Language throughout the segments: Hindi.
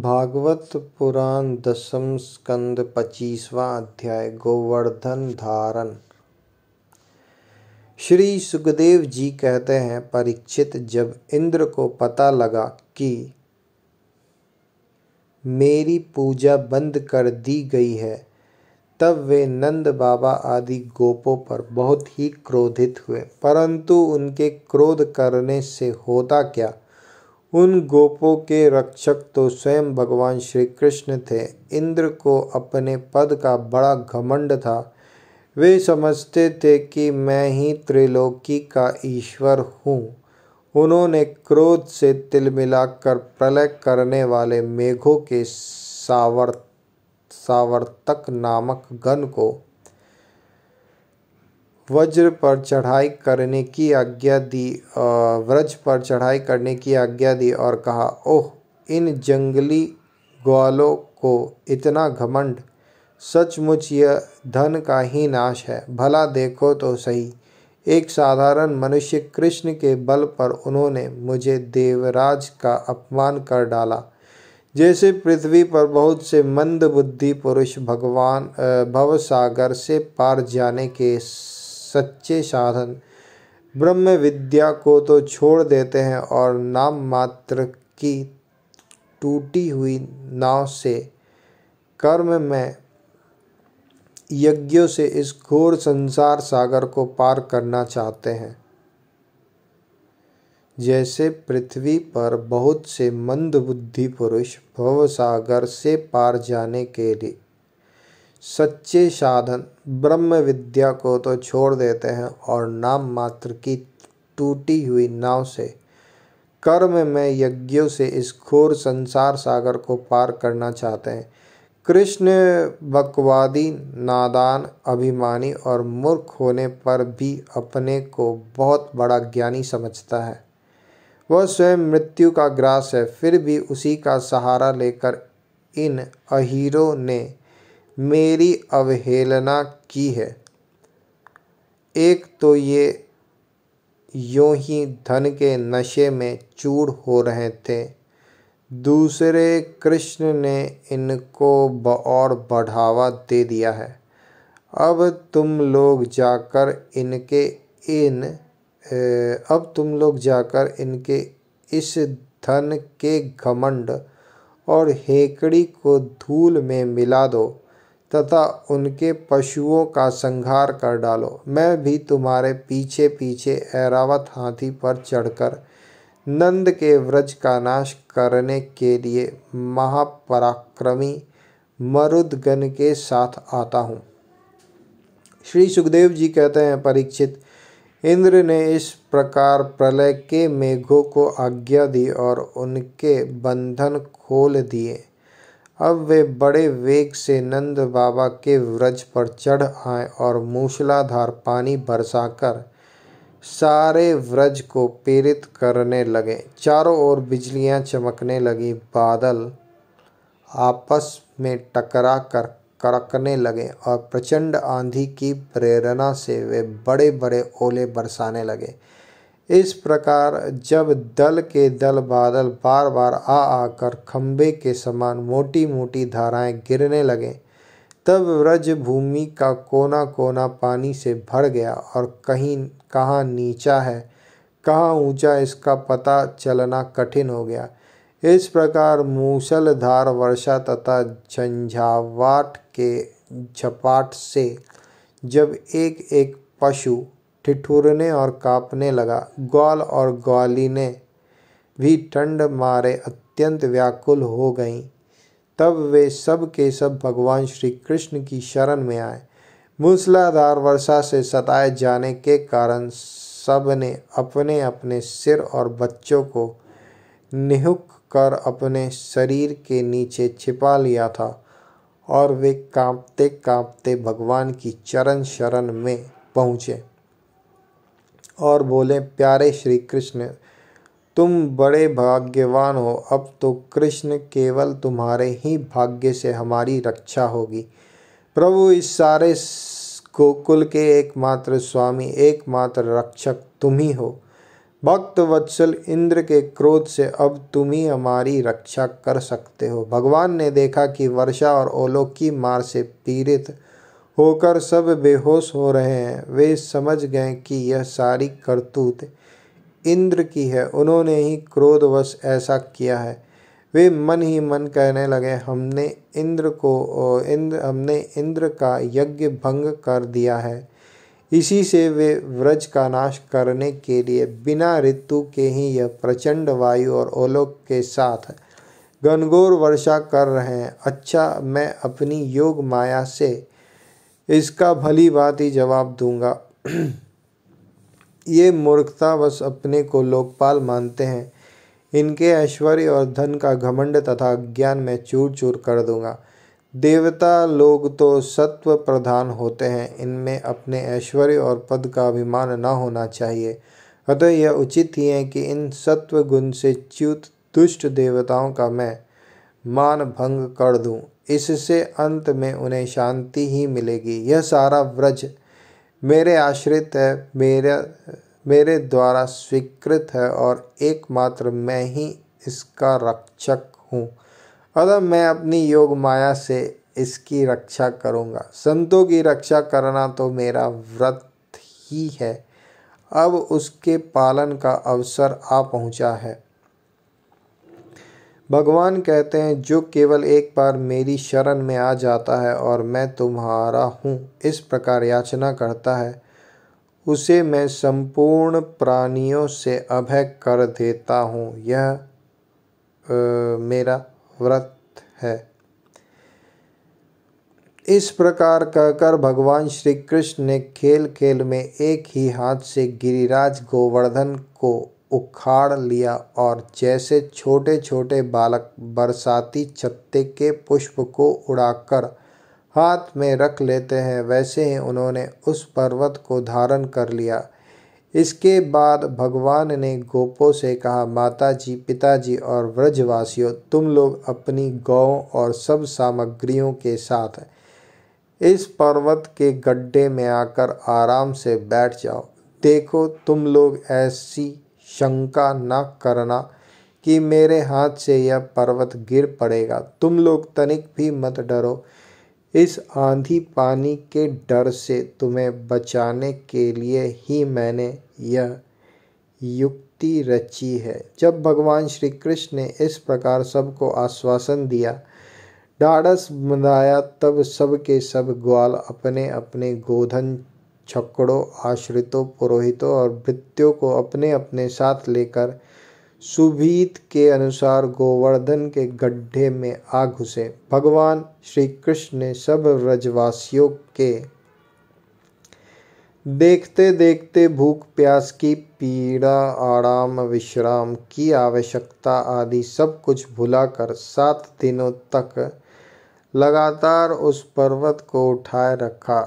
भागवत पुराण दसम स्कंद पच्चीसवा अध्याय गोवर्धन धारण श्री सुखदेव जी कहते हैं परीक्षित जब इंद्र को पता लगा कि मेरी पूजा बंद कर दी गई है तब वे नंद बाबा आदि गोपों पर बहुत ही क्रोधित हुए परंतु उनके क्रोध करने से होता क्या उन गोपों के रक्षक तो स्वयं भगवान श्री कृष्ण थे इंद्र को अपने पद का बड़ा घमंड था वे समझते थे कि मैं ही त्रिलोकी का ईश्वर हूँ उन्होंने क्रोध से तिलमिलाकर प्रलय करने वाले मेघों के सावर सावर्तक नामक गण को वज्र पर चढ़ाई करने की आज्ञा दी व्रज पर चढ़ाई करने की आज्ञा दी और कहा ओह इन जंगली ग्वालों को इतना घमंड सचमुच यह धन का ही नाश है भला देखो तो सही एक साधारण मनुष्य कृष्ण के बल पर उन्होंने मुझे देवराज का अपमान कर डाला जैसे पृथ्वी पर बहुत से मंद बुद्धि पुरुष भगवान भवसागर से पार जाने के सच्चे साधन ब्रह्म विद्या को तो छोड़ देते हैं और नाम मात्र की टूटी हुई नाव से कर्म में यज्ञों से इस घोर संसार सागर को पार करना चाहते हैं जैसे पृथ्वी पर बहुत से मंद बुद्धि पुरुष भव सागर से पार जाने के लिए सच्चे साधन ब्रह्म विद्या को तो छोड़ देते हैं और नाम मात्र की टूटी हुई नाव से कर्म में यज्ञों से इस घोर संसार सागर को पार करना चाहते हैं कृष्ण बकवादी नादान अभिमानी और मूर्ख होने पर भी अपने को बहुत बड़ा ज्ञानी समझता है वह स्वयं मृत्यु का ग्रास है फिर भी उसी का सहारा लेकर इन अहीरों ने मेरी अवहेलना की है एक तो ये यूं ही धन के नशे में चूर हो रहे थे दूसरे कृष्ण ने इनको और बढ़ावा दे दिया है अब तुम लोग जाकर इनके इन अब तुम लोग जाकर इनके इस धन के घमंड और हेकड़ी को धूल में मिला दो तथा उनके पशुओं का संहार कर डालो मैं भी तुम्हारे पीछे पीछे ऐरावत हाथी पर चढ़कर नंद के व्रज का नाश करने के लिए महापराक्रमी मरुदगन के साथ आता हूँ श्री सुखदेव जी कहते हैं परीक्षित इंद्र ने इस प्रकार प्रलय के मेघों को आज्ञा दी और उनके बंधन खोल दिए अब वे बड़े वेग से नंद बाबा के व्रज पर चढ़ आए और मूसलाधार पानी बरसाकर सारे व्रज को प्रेरित करने लगे चारों ओर बिजलियां चमकने लगी बादल आपस में टकरा कर कड़कने लगे और प्रचंड आंधी की प्रेरणा से वे बड़े बड़े ओले बरसाने लगे इस प्रकार जब दल के दल बादल बार बार आ आकर खम्भे के समान मोटी मोटी धाराएं गिरने लगे तब व्रज भूमि का कोना कोना पानी से भर गया और कहीं कहाँ नीचा है कहाँ ऊंचा इसका पता चलना कठिन हो गया इस प्रकार मूसलधार वर्षा तथा झंझावाट के झपाट से जब एक एक पशु ठिठुरने और कांपने लगा ग्वाल और ग्वालिने भी ठंड मारे अत्यंत व्याकुल हो गईं तब वे सब के सब भगवान श्री कृष्ण की शरण में आए मूसलाधार वर्षा से सताए जाने के कारण सब ने अपने अपने सिर और बच्चों को निहुक कर अपने शरीर के नीचे छिपा लिया था और वे कांपते कांपते भगवान की चरण शरण में पहुँचे और बोले प्यारे श्री कृष्ण तुम बड़े भाग्यवान हो अब तो कृष्ण केवल तुम्हारे ही भाग्य से हमारी रक्षा होगी प्रभु इस सारे गोकुल के एकमात्र स्वामी एकमात्र रक्षक तुम ही हो भक्त वत्सल इंद्र के क्रोध से अब तुम ही हमारी रक्षा कर सकते हो भगवान ने देखा कि वर्षा और ओलों की मार से पीड़ित होकर सब बेहोश हो रहे हैं वे समझ गए कि यह सारी करतूत इंद्र की है उन्होंने ही क्रोधवश ऐसा किया है वे मन ही मन कहने लगे हमने इंद्र को इंद्र हमने इंद्र का यज्ञ भंग कर दिया है इसी से वे व्रज का नाश करने के लिए बिना ऋतु के ही यह प्रचंड वायु और ओलोक के साथ गनगोर वर्षा कर रहे हैं अच्छा मैं अपनी योग माया से इसका भली बात ही जवाब दूंगा ये मूर्खता बस अपने को लोकपाल मानते हैं इनके ऐश्वर्य और धन का घमंड तथा ज्ञान में चूर चूर कर दूंगा देवता लोग तो सत्व प्रधान होते हैं इनमें अपने ऐश्वर्य और पद का अभिमान न होना चाहिए अतः यह उचित ही है कि इन सत्व गुण से च्युत दुष्ट देवताओं का मैं मान भंग कर दूं इससे अंत में उन्हें शांति ही मिलेगी यह सारा व्रज मेरे आश्रित है मेरा मेरे द्वारा स्वीकृत है और एकमात्र मैं ही इसका रक्षक हूँ अतः मैं अपनी योग माया से इसकी रक्षा करूँगा संतों की रक्षा करना तो मेरा व्रत ही है अब उसके पालन का अवसर आ पहुँचा है भगवान कहते हैं जो केवल एक बार मेरी शरण में आ जाता है और मैं तुम्हारा हूँ इस प्रकार याचना करता है उसे मैं संपूर्ण प्राणियों से अभय कर देता हूँ यह आ, मेरा व्रत है इस प्रकार कहकर भगवान श्री कृष्ण ने खेल खेल में एक ही हाथ से गिरिराज गोवर्धन को उखाड़ लिया और जैसे छोटे छोटे बालक बरसाती छत्ते के पुष्प को उड़ाकर हाथ में रख लेते हैं वैसे ही उन्होंने उस पर्वत को धारण कर लिया इसके बाद भगवान ने गोपों से कहा माता जी पिताजी और व्रजवासियों तुम लोग अपनी गौ और सब सामग्रियों के साथ इस पर्वत के गड्ढे में आकर आराम से बैठ जाओ देखो तुम लोग ऐसी शंका न करना कि मेरे हाथ से यह पर्वत गिर पड़ेगा तुम लोग तनिक भी मत डरो इस आंधी पानी के डर से तुम्हें बचाने के लिए ही मैंने यह युक्ति रची है जब भगवान श्री कृष्ण ने इस प्रकार सबको आश्वासन दिया ढाढ़स बंधाया तब सब के सब ग्वाल अपने अपने गोधन छक्कड़ों आश्रितों पुरोहितों और भृत्यों को अपने अपने साथ लेकर सुभीत के अनुसार गोवर्धन के गड्ढे में आ घुसे भगवान श्री कृष्ण ने सब व्रजवासियों के देखते देखते भूख प्यास की पीड़ा आराम विश्राम की आवश्यकता आदि सब कुछ भुलाकर सात दिनों तक लगातार उस पर्वत को उठाए रखा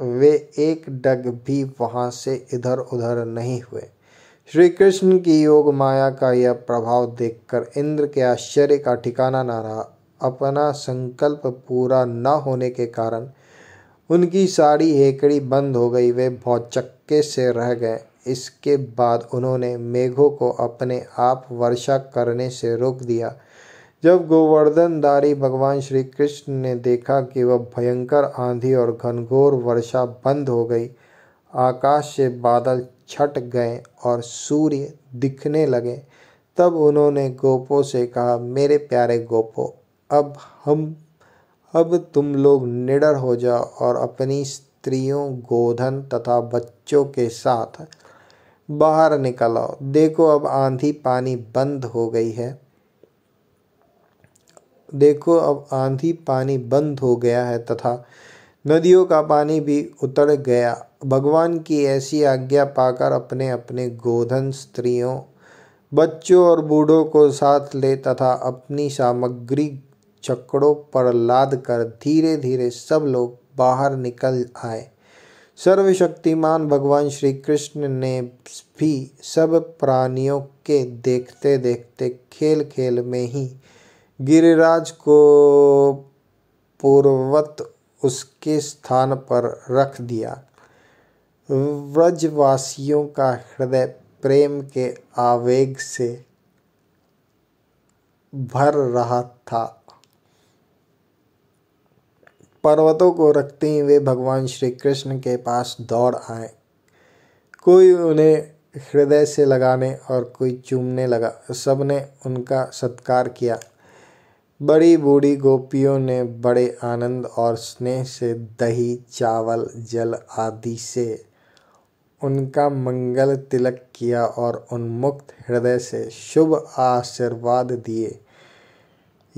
वे एक डग भी वहाँ से इधर उधर नहीं हुए श्री कृष्ण की योग माया का यह प्रभाव देखकर इंद्र के आश्चर्य का ठिकाना न रहा अपना संकल्प पूरा न होने के कारण उनकी साड़ी हेकड़ी बंद हो गई वे बहुत चक्के से रह गए इसके बाद उन्होंने मेघों को अपने आप वर्षा करने से रोक दिया जब गोवर्धनधारी भगवान श्री कृष्ण ने देखा कि वह भयंकर आंधी और घनघोर वर्षा बंद हो गई आकाश से बादल छट गए और सूर्य दिखने लगे तब उन्होंने गोपो से कहा मेरे प्यारे गोपो अब हम अब तुम लोग निडर हो जाओ और अपनी स्त्रियों गोधन तथा बच्चों के साथ बाहर निकल आओ देखो अब आंधी पानी बंद हो गई है देखो अब आंधी पानी बंद हो गया है तथा नदियों का पानी भी उतर गया भगवान की ऐसी आज्ञा पाकर अपने अपने गोधन स्त्रियों बच्चों और बूढ़ों को साथ ले तथा अपनी सामग्री चक्रों पर लाद कर धीरे धीरे सब लोग बाहर निकल आए सर्वशक्तिमान भगवान श्री कृष्ण ने भी सब प्राणियों के देखते देखते खेल खेल में ही गिरिराज को पूर्ववत उसके स्थान पर रख दिया व्रजवासियों का हृदय प्रेम के आवेग से भर रहा था पर्वतों को रखते ही वे भगवान श्री कृष्ण के पास दौड़ आए कोई उन्हें हृदय से लगाने और कोई चूमने लगा सबने उनका सत्कार किया बड़ी बूढ़ी गोपियों ने बड़े आनंद और स्नेह से दही चावल जल आदि से उनका मंगल तिलक किया और उन्मुक्त हृदय से शुभ आशीर्वाद दिए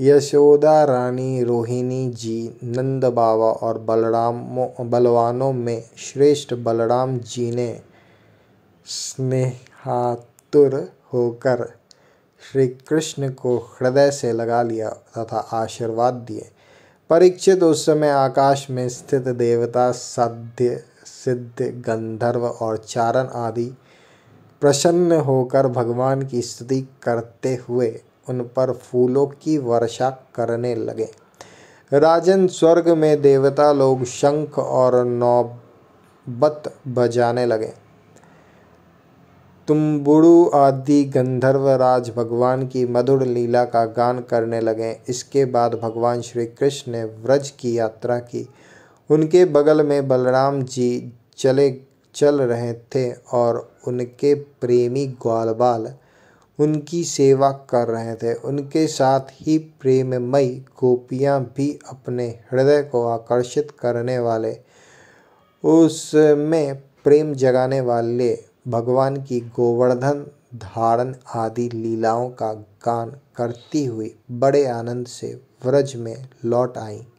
यशोदा रानी रोहिणी जी नंद बाबा और बलरामों बलवानों में श्रेष्ठ बलराम जी ने स्नेहातुर होकर श्री कृष्ण को हृदय से लगा लिया तथा आशीर्वाद दिए परीक्षित उस समय आकाश में स्थित देवता साध्य सिद्ध गंधर्व और चारण आदि प्रसन्न होकर भगवान की स्तुति करते हुए उन पर फूलों की वर्षा करने लगे राजन स्वर्ग में देवता लोग शंख और नौबत बजाने लगे तुम्बुड़ु आदि गंधर्व राज भगवान की मधुर लीला का गान करने लगे इसके बाद भगवान श्री कृष्ण ने व्रज की यात्रा की उनके बगल में बलराम जी चले चल रहे थे और उनके प्रेमी ग्वालबाल उनकी सेवा कर रहे थे उनके साथ ही प्रेममयी गोपियाँ भी अपने हृदय को आकर्षित करने वाले उसमें प्रेम जगाने वाले भगवान की गोवर्धन धारण आदि लीलाओं का गान करती हुई बड़े आनंद से व्रज में लौट आईं